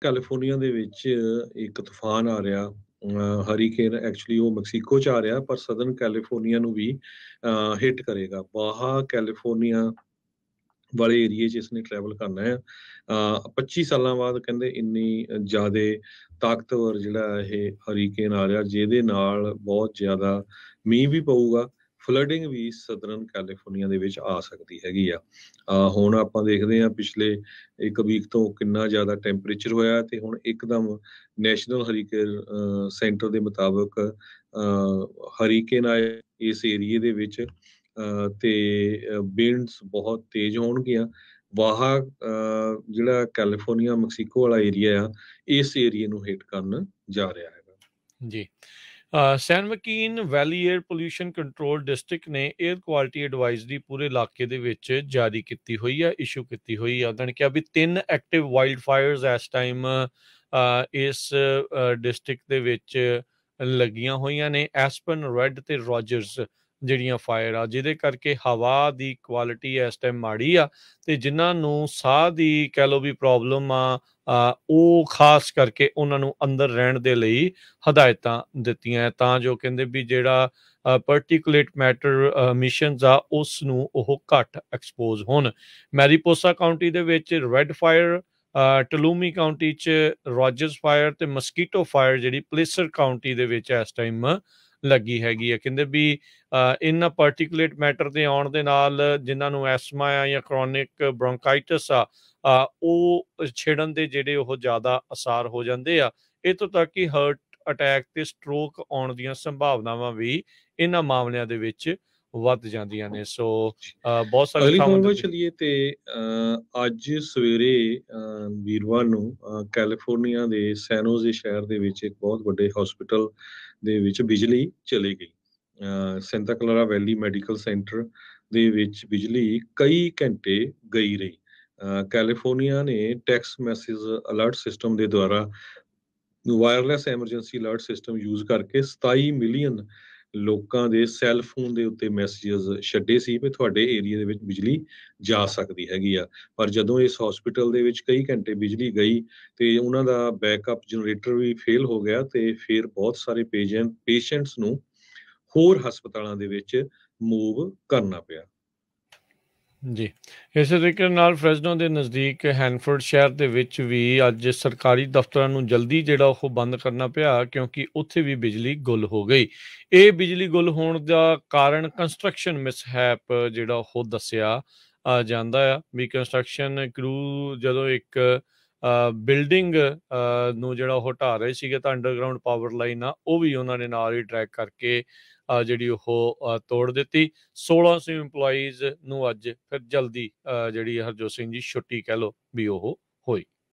California ਦੇ ਵਿੱਚ ਇੱਕ ਤੂਫਾਨ ਆ ਰਿਹਾ ਹਰੀਕੇਨ ਐਕਚੁਅਲੀ ਉਹ ਮੈਕਸੀਕੋ ਚ ਆ ਰਿਹਾ ਪਰ ਸਦਨ ਕੈਲੀਫੋਰਨੀਆ ਨੂੰ ਵੀ ਹਿੱਟ ਕਰੇਗਾ ਬਾਹਾ ਕੈਲੀਫੋਰਨੀਆ ਵਾਲੇ ਏਰੀਏ 'ਚ ਇਸਨੇ ਟਰੈਵਲ ਕਰਨਾ ਹੈ 25 ਸਾਲਾਂ ਬਾਅਦ ਕਹਿੰਦੇ ਇੰਨੀ ਜ਼ਿਆਦਾ ਤਾਕਤਵਰ ਜਿਹੜਾ ਇਹ ਹਰੀਕੇਨ ਆ ਰਿਹਾ ਜਿਹਦੇ ਨਾਲ ਬਹੁਤ ਜ਼ਿਆਦਾ ਮੀਂਹ ਵੀ ਪਊਗਾ ਫਲੱਡਿੰਗ ਵੀ ਸਦਰਨ ਕੈਲੀਫੋਰਨੀਆ ਦੇ ਵਿੱਚ ਆ ਸਕਦੀ ਹੈਗੀ ਆ ਹੁਣ ਆਪਾਂ ਦੇਖਦੇ ਆ ਪਿਛਲੇ ਇੱਕ ਵੀਕ ਤੋਂ ਕਿੰਨਾ ਜ਼ਿਆਦਾ ਟੈਂਪਰੇਚਰ ਹੋਇਆ ਤੇ ਹੁਣ ਇੱਕਦਮ ਨੈਸ਼ਨਲ ਹਰੀਕੇਨ ਸੈਂਟਰ ਦੇ ਮੁਤਾਬਕ ਹਰੀਕੇਨ ਆਏ ਇਸ ਏਰੀਏ ਦੇ ਵਿੱਚ ਤੇ ਵਿੰਡਸ ਬਹੁਤ ਤੇਜ਼ ਹੋਣਗੀਆਂ ਵਾਹਾ ਜਿਹੜਾ ਕੈਲੀਫੋਰਨੀਆ ਮੈਕਸੀਕੋ ਵਾਲਾ ਏਰੀਆ ਆ ਇਸ ਏਰੀਏ ਨੂੰ ਹਿੱਟ ਕਰਨ ਜਾ ਰਿਹਾ ਹੈਗਾ ਜੀ San Joaquin valley air pollution control district ਨੇ 에ਅਰ ਕੁਆਲਿਟੀ ਐਡਵਾਈਜ਼ਰੀ ਪੂਰੇ ਇਲਾਕੇ ਦੇ ਵਿੱਚ ਜਾਰੀ ਕੀਤੀ ਹੋਈ ਹੈ ਇਸ਼ੂ ਕੀਤੀ ਹੋਈ ਹੈ ਉਹਨਾਂ ਨੇ ਕਿਹਾ ਵੀ ਤਿੰਨ ਐਕਟਿਵ ਵਾਈਲਡ ਫਾਇਰਸ ਇਸ ਟਾਈਮ ਇਸ ਡਿਸਟ੍ਰਿਕਟ ਦੇ ਵਿੱਚ ਲੱਗੀਆਂ ਹੋਈਆਂ ਨੇ ਐਸਪਨ ਰੈੱਡ ਤੇ ਰੋਜਰਸ ਜਿਹੜੀਆਂ ਫਾਇਰ ਆ ਜਿਹਦੇ ਕਰਕੇ ਹਵਾ ਦੀ ਕੁਆਲਿਟੀ ਇਸ ਟਾਈਮ ਮਾੜੀ ਆ ਤੇ ਜਿਨ੍ਹਾਂ ਨੂੰ ਸਾਹ ਦੀ ਕਹਿ ਲੋ ਵੀ ਪ੍ਰੋਬਲਮ ਆ ਉਹ ਖਾਸ ਕਰਕੇ ਉਹਨਾਂ ਨੂੰ ਅੰਦਰ ਰਹਿਣ ਦੇ ਲਈ ਹਦਾਇਤਾਂ ਦਿੱਤੀਆਂ ਤਾਂ ਜੋ ਕਹਿੰਦੇ ਵੀ ਜਿਹੜਾ ਪਾਰਟਿਕੂਲੇਟ ਮੈਟਰ ਮਿਸ਼ਨਸ ਆ ਉਸ ਨੂੰ ਉਹ ਘੱਟ ਐਕਸਪੋਜ਼ ਹੋਣ ਮੈਰੀਪੋਸਾ ਕਾਉਂਟੀ ਦੇ ਵਿੱਚ ਰੈੱਡ ਫਾਇਰ ਟਲੂਮੀ ਕਾਉਂਟੀ 'ਚ ਰੋਜਰਸ ਫਾਇਰ ਤੇ ਮਸਕੀਟੋ ਫਾਇਰ ਜਿਹੜੀ ਪਲੇਸਰ ਕਾਉਂਟੀ ਦੇ ਵਿੱਚ ਇਸ ਟਾਈਮ ਲੱਗੀ ਹੈਗੀ ਆ ਕਹਿੰਦੇ ਵੀ ਇਨ ਪਾਰਟਿਕੂਲੇਟ ਮੈਟਰ ਦੇ ਆਉਣ ਦੇ ਨਾਲ ਜਿਨ੍ਹਾਂ ਨੂੰ ਐਸਮਾ ਆ ਜਾਂ ਕ੍ਰੋਨਿਕ ਬ੍ਰੌਂਕਾਈਟਿਸ ਆ ਉਹ ਛੇੜਨ ਦੇ ਜਿਹੜੇ ਉਹ ਜ਼ਿਆਦਾ ਅਸਰ ਹੋ ਜਾਂਦੇ ਆ ਇਹ ਤੋਂ ਤੱਕ ਕਿ ਹਰਟ ਅਟੈਕ ਤੇ ਸਟ੍ਰੋਕ ਆਉਣ ਦੀਆਂ ਸੰਭਾਵਨਾਵਾਂ ਵੀ ਇਹਨਾਂ ਮਾਮਲਿਆਂ ਦੇ ਵਿੱਚ ਵੱਧ ਜਾਂਦੀਆਂ ਨੇ ਸੋ ਬਹੁਤ ਸਾਰੇ ਅਗਲੀ ਖਬਰ ਵਿੱਚ ਲਈਏ ਤੇ ਅੱਜ ਸਵੇਰੇ ਵੀਰਵਾ ਨੂੰ ਕੈਲੀਫੋਰਨੀਆ ਦੇ ਸੈਨੋਜ਼ੇ ਸ਼ਹਿਰ ਦੇ ਵਿੱਚ ਇੱਕ ਬਹੁਤ ਵੱਡੇ ਹਸਪੀਟਲ ਦੇ ਵਿੱਚ ਬਿਜਲੀ ਚਲੀ ਗਈ Santa Clara valley medical centre ਦੇ ਵਿੱਚ ਬਿਜਲੀ ਕਈ ਘੰਟੇ ਗਈ ਰਹੀ ਕੈਲੀਫੋਰਨੀਆ ਨੇ ਟੈਕਸ ਮੈਸੇਜ ਅਲਰਟ ਸਿਸਟਮ ਦੇ ਦੁਆਰਾ wireless emergency alert system use ਕਰਕੇ 27 ਮਿਲੀਅਨ ਲੋਕਾਂ ਦੇ ਸੈੱਲ ਫੋਨ ਦੇ ਉੱਤੇ ਮੈਸੇजेस ਛੱਡੇ ਸੀ ਵੀ ਤੁਹਾਡੇ ਏਰੀਆ ਦੇ ਵਿੱਚ ਬਿਜਲੀ ਜਾ ਸਕਦੀ ਹੈਗੀ ਆ ਪਰ ਜਦੋਂ ਇਸ ਹਸਪੀਟਲ ਦੇ ਵਿੱਚ ਕਈ ਘੰਟੇ ਬਿਜਲੀ ਗਈ ਤੇ ਉਹਨਾਂ ਦਾ ਬੈਕਅਪ ਜਨਰੇਟਰ ਵੀ ਫੇਲ ਹੋ ਗਿਆ ਤੇ ਫਿਰ ਬਹੁਤ ਸਾਰੇ ਪੇਸ਼ੈਂਟਸ ਨੂੰ ਹੋਰ ਹਸਪਤਾਲਾਂ ਦੇ ਵਿੱਚ ਮੂਵ ਕਰਨਾ ਪਿਆ ਜੀ ਇਸੇ ਤਰੀਕੇ ਨਾਲ ਫ੍ਰੈਜ਼ਨੋ ਦੇ ਨਜ਼ਦੀਕ ਹੈਨਫੋਰਡ ਸ਼ਹਿਰ ਦੇ ਵਿੱਚ ਵੀ ਅੱਜ ਸਰਕਾਰੀ ਦਫ਼ਤਰਾਂ ਨੂੰ ਜਲਦੀ ਜਿਹੜਾ ਉਹ ਬੰਦ ਕਰਨਾ ਪਿਆ ਕਿਉਂਕਿ ਉੱਥੇ ਵੀ ਬਿਜਲੀ ਗੁੱਲ ਹੋ ਗਈ ਇਹ ਬਿਜਲੀ ਗੁੱਲ ਹੋਣ ਦਾ ਕਾਰਨ ਕੰਸਟਰਕਸ਼ਨ ਮਿਸਹੈਪ ਜਿਹੜਾ ਉਹ ਦੱਸਿਆ ਜਾਂਦਾ ਆ ਵੀ ਕੰਸਟਰਕਸ਼ਨ ਕਰੂ ਜਦੋਂ ਇੱਕ ਬਿਲਡਿੰਗ ਨੂੰ ਜਿਹੜਾ ਉਹ ਢਾ ਰਹੇ ਸੀਗੇ ਤਾਂ ਅੰਡਰਗਰਾਉਂਡ ਪਾਵਰ ਲਾਈਨ ਆ ਉਹ ਵੀ ਉਹਨਾਂ ਨੇ ਨਾਲ ਹੀ ਟਰੈਕ ਕਰਕੇ ਜਿਹੜੀ ਉਹ ਤੋੜ ਦਿੱਤੀ 1600 EMPLOYEES ਨੂੰ ਅੱਜ ਫਿਰ ਜਲਦੀ ਜਿਹੜੀ ਹਰਜੋਤ ਸਿੰਘ ਜੀ ਛੁੱਟੀ ਕਹਿ ਲੋ ਵੀ ਉਹ ਹੋਈ